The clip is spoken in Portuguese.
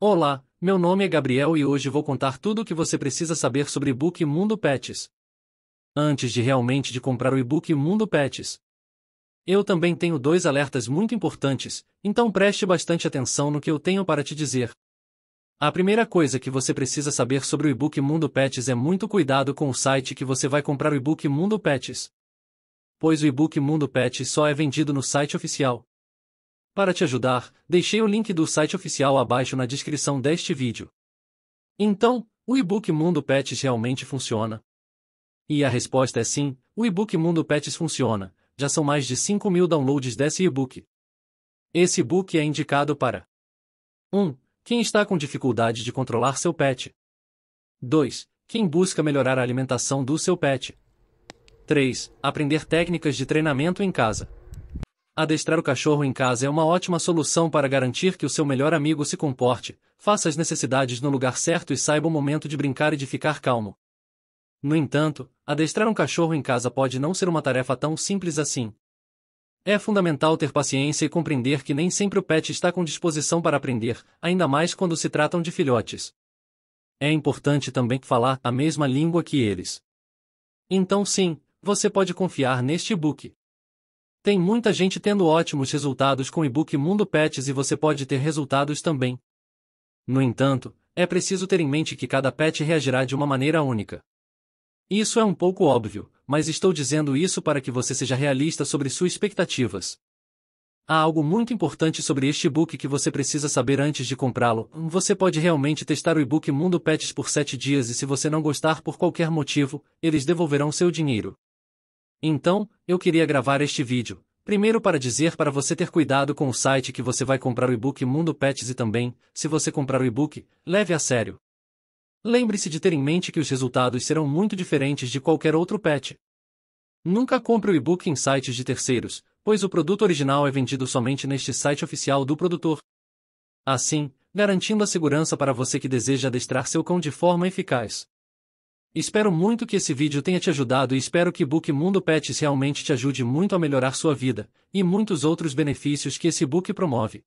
Olá, meu nome é Gabriel e hoje vou contar tudo o que você precisa saber sobre e-book Mundo Pets. Antes de realmente de comprar o e-book Mundo Pets, eu também tenho dois alertas muito importantes, então preste bastante atenção no que eu tenho para te dizer. A primeira coisa que você precisa saber sobre o e-book Mundo Pets é muito cuidado com o site que você vai comprar o e-book Mundo Pets. Pois o e-book Mundo Pets só é vendido no site oficial. Para te ajudar, deixei o link do site oficial abaixo na descrição deste vídeo. Então, o e-book Mundo Pets realmente funciona? E a resposta é sim, o e-book Mundo Pets funciona, já são mais de 5 mil downloads desse e-book. Esse e-book é indicado para 1. Quem está com dificuldade de controlar seu pet. 2. Quem busca melhorar a alimentação do seu pet. 3. Aprender técnicas de treinamento em casa adestrar o cachorro em casa é uma ótima solução para garantir que o seu melhor amigo se comporte, faça as necessidades no lugar certo e saiba o momento de brincar e de ficar calmo. No entanto, adestrar um cachorro em casa pode não ser uma tarefa tão simples assim. É fundamental ter paciência e compreender que nem sempre o pet está com disposição para aprender, ainda mais quando se tratam de filhotes. É importante também falar a mesma língua que eles. Então, sim, você pode confiar neste book. Tem muita gente tendo ótimos resultados com o e-book Mundo Pets e você pode ter resultados também. No entanto, é preciso ter em mente que cada pet reagirá de uma maneira única. Isso é um pouco óbvio, mas estou dizendo isso para que você seja realista sobre suas expectativas. Há algo muito importante sobre este e-book que você precisa saber antes de comprá-lo. Você pode realmente testar o e-book Mundo Pets por 7 dias e se você não gostar por qualquer motivo, eles devolverão seu dinheiro. Então, eu queria gravar este vídeo, primeiro para dizer para você ter cuidado com o site que você vai comprar o e-book Mundo Pets e também, se você comprar o e-book, leve a sério. Lembre-se de ter em mente que os resultados serão muito diferentes de qualquer outro pet. Nunca compre o e-book em sites de terceiros, pois o produto original é vendido somente neste site oficial do produtor. Assim, garantindo a segurança para você que deseja adestrar seu cão de forma eficaz. Espero muito que esse vídeo tenha te ajudado e espero que Book Mundo Pets realmente te ajude muito a melhorar sua vida, e muitos outros benefícios que esse book promove.